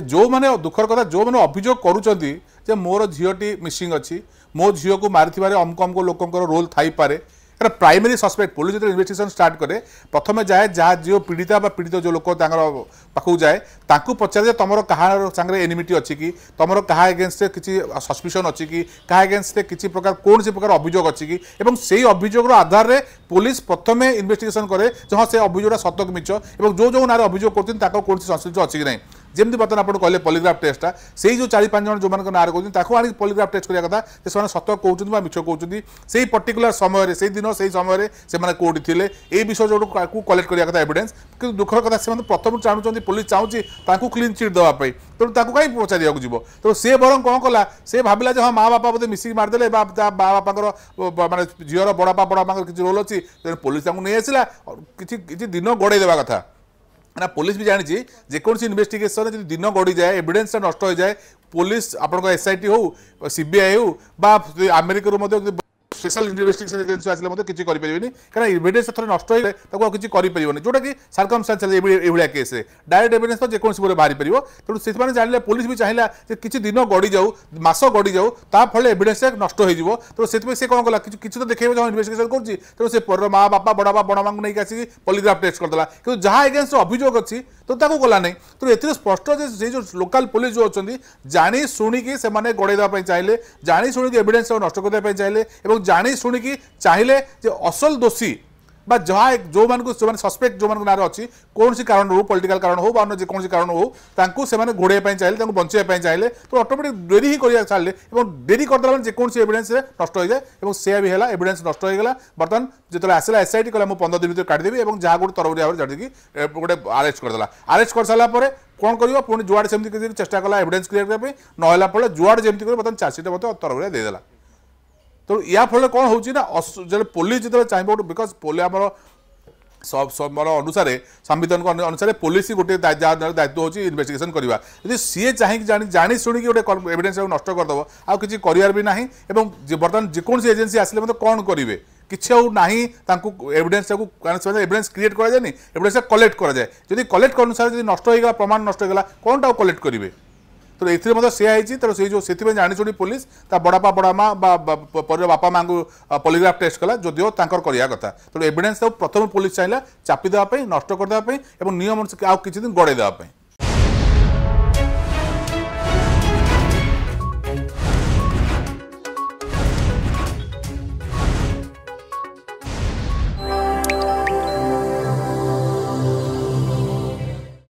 ଯେ ଯେଉଁମାନେ ଦୁଃଖର କଥା ଯେଉଁମାନେ অভিযোগ করছেন যে ମୋର ঝিওটি মিসিং ଅଛି ମୋ ଝିଅକୁ ମାରିଥିବାରେ অমুক ଅମକ ଲୋକଙ୍କର ରୋଲ୍ ଥାଇପାରେ এটা প্রাইমেরি সসপেক্ট পুলিশ যেটা ইনভেস্টিগেশন স্টার্ট করে প্রথমে যায় যা যে পীড়িতা বা পীড়িত যে লোক তাঁর পাখ যায় তা পচারে যে তোমার কাহার সাংরে এনিমিটি অছি তোমার কাহা এগেনস্টে কিছু সসপিসন অছি কাহা এগেনস্টে কিছু প্রকার কৌশি প্রকার অভিযোগ অছি এবং সেই অভিযোগর আধারে পুলিশ প্রথমে ইনভেস্টিগেশন করে যে হ্যাঁ সে অভিযোগটা সত মিছ এবং যে যে নাঁরে অভিযোগ করছেন তাঁর কৌশি সংশ্লিষ্ট অছি না যেমি বর্তমান আপনার কলে পলিগ্রাফ টেস্টটা সেই যে চারি পাঁচ জন যে না কৌন তাকে আনি পলিগ্রাফ টেস্ট করা কথা সে সত কৌন বা মিছ কৌন সেই পর্টিকুলার সময়ের সেই দিন সেই সময়ের সে কোটি লে এই বিষয় যেটু কলেক্ট করা কথা এভিডেন্স কিন্তু দুঃখর কথা সে প্রথম চাহুমান পুলিশ চাহুছি তাঁকু ক্লিন চিট দেওয়া তেমন তাকে কাই পচারিয়া যাব তো সে বরং কম কলা সে ভাবিলা যে হ্যাঁ মা বাপা বোধে মিশিকি মারিদেলে বা তা মা বাপাঙ্কর মানে ঝিওর বড় বাপা বড় বাপাঙ্কর কিছু রোল অছি তেমন পুলিশ তাকে নিয়ে আসলা কিছু কিছু দিন গড়াই দেওয়া কথা না পুলিশ বি জাঁচি যেকোন ইনভেস্টিগেসন যদি দিন গড়ি যায় এভিডেন্সটা নষ্ট হয়ে যায় পুলিশ আপনার এসআইটি হোক সিবিআই হোক বা আমেরিকার মধ্যে स्पेशल इनभेटेसन एजेन्सी आसे मतलब किसी करें क्या इनभेटेस थोड़े नष्ट होता तो किसी करें जोटा कि सरकम सैन चले केस डायरेक्ट एविडेन्स तो जेको गोटे बाहरी पड़ो तेनाली जान लें पुलिस भी चाहिए कि किसी दिन गड़ जाऊ मस गड़ जाऊ फल एविडेन्स नष्ट हो कौन कला कि तो देखे जो इनभेटेसन करुँच तेनाली पर माँ बापा बड़बा बड़ माँ नहीं लेकिन आसिक पलिग्राफ टेस्ट करदेला कि जहाँ एगेन्स तो अभियोग अच्छी तो ताको कला नहीं तो ये स्पष्ट जो से जो लोकाल पुलिस जो अच्छा जाणी शुणी से गड़े चाहिए जाणी शुणी एविडेन्स नष्ट करने चाहिए और জানি শুণিকি চাইলে যে অসল দোষী বা ଯାହା ଯେଉଁମାନଙ୍କୁ ସେମାନେ ସସ୍ପେକ୍ଟ ଯେଉଁମାନଙ୍କ ନାଁରେ ଅଛି କୌଣସି କାରଣ ହଉ ପଲିଟିକାଲ କାରଣ ହଉ ବା ଅନ୍ୟ ଯେକୌଣସି କାରଣ ହଉ ତାଙ୍କୁ ସେମାନେ ଘୋଡ଼େଇବା ପାଇଁ ଚାହିଁଲେ ତାଙ୍କୁ ବଞ୍ଚାଇବା ପାଇଁ ଚାହିଁଲେ ତ ଅଟୋମେଟିକ୍ ଡେରି ହିଁ କରିବାକୁ ଚାହିଁଲେ ଏବଂ ଡେରି କରିଦେଲା ମାନେ ଯେକୌଣସି ଏଭିଡେନ୍ସରେ ନଷ୍ଟ ହୋଇଯାଏ ଏବଂ ସେୟା ବି ହେଲା ଏଭିଡେନ୍ସ ନଷ୍ଟ ହୋଇଗଲା ବର୍ତ୍ତମାନ ଯେତେବେଳେ ଆସିଲା ଏସ୍ଆଇଟି କହିଲା ମୁଁ ପନ୍ଦର ଦିନ ଭିତରେ କାଢ଼ିଦେବି ଏବଂ ଯାହା ଗୋଟେ ତରବରି ଭାବରେ ଜାଣିକି ଗୋଟେ ଆରେଷ୍ଟ କରିଦେଲା ଆରେଷ୍ଟ କରିସାରିଲା ପରେ କ'ଣ କରିବ ପୁଣି ଯୁଆଡ଼େ ସେମିତି କିଛି ଚେଷ୍ଟା କଲା ଏଭିଡେନ୍ସ କ୍ରିଏଟ୍ କରିବା ପାଇଁ ନହେଲା ପରେ ଯୁଆଡ଼େ ଯେମିତି କରିବ ବର୍ତ୍ତମାନ ଚାଷୀଟା ମଧ୍ୟ ତରବରିଆ ଦେଇଦେଲା ତେଣୁ ୟା ଫଳରେ କ'ଣ ହେଉଛି ନା ଯେତେବେଳେ ପୋଲିସ ଯେତେବେଳେ ଚାହିଁବ ଗୋଟେ ବିକଜ୍ ପୋଲି ଆମର ମୋର ଅନୁସାରେ ସମ୍ବିଧାନଙ୍କ ଅନୁସାରେ ପୋଲିସ ଗୋଟିଏ ଦାୟିତ୍ୱ ହେଉଛି ଇନଭେଷ୍ଟିଗେସନ୍ କରିବା ଯଦି ସିଏ ଚାହିଁକି ଜାଣି ଜାଣି ଶୁଣିକି ଗୋଟେ ଏଭିଡେନ୍ସକୁ ନଷ୍ଟ କରିଦେବ ଆଉ କିଛି କରିବାର ବି ନାହିଁ ଏବଂ ବର୍ତ୍ତମାନ ଯେକୌଣସି ଏଜେନ୍ସି ଆସିଲେ ମଧ୍ୟ କ'ଣ କରିବେ କିଛି ଆଉ ନାହିଁ ତାଙ୍କୁ ଏଭିଡେନ୍ସଟାକୁ କାରଣ ସେମାନେ ଏଭିଡେନ୍ସ କ୍ରିଏଟ୍ କରାଯାଏନି ଏଭିଡେନ୍ସଟା କଲେକ୍ଟ କରାଯାଏ ଯଦି କଲେକ୍ଟ ଅନୁସାରେ ଯଦି ନଷ୍ଟ ହୋଇଗଲା ପ୍ରମାଣ ନଷ୍ଟ ହୋଇଗଲା କ'ଣଟା ଆଉ କଲେକ୍ଟ କରିବେ ତେଣୁ ଏଥିରେ ମଧ୍ୟ ସେୟା ହେଇଛି ତେଣୁ ସେଇ ଯେଉଁ ସେଥିପାଇଁ ଜାଣିଶୁଣି ପୋଲିସ ତା ବଡ଼ବାପା ବଡ଼ମା ବା ପରିବାର ବାପା ମାଆଙ୍କୁ ପଲିଗ୍ରାଫ ଟେଷ୍ଟ କଲା ଯଦିଓ ତାଙ୍କର କରିବା କଥା ତେଣୁ ଏଭିଡେନ୍ସ ତାକୁ ପ୍ରଥମେ ପୋଲିସ ଚାହିଁଲା ଚାପି ଦେବା ପାଇଁ ନଷ୍ଟ କରିଦେବା ପାଇଁ ଏବଂ ନିୟମ ଆଉ କିଛି ଦିନ ଗଡ଼େଇ ଦେବା ପାଇଁ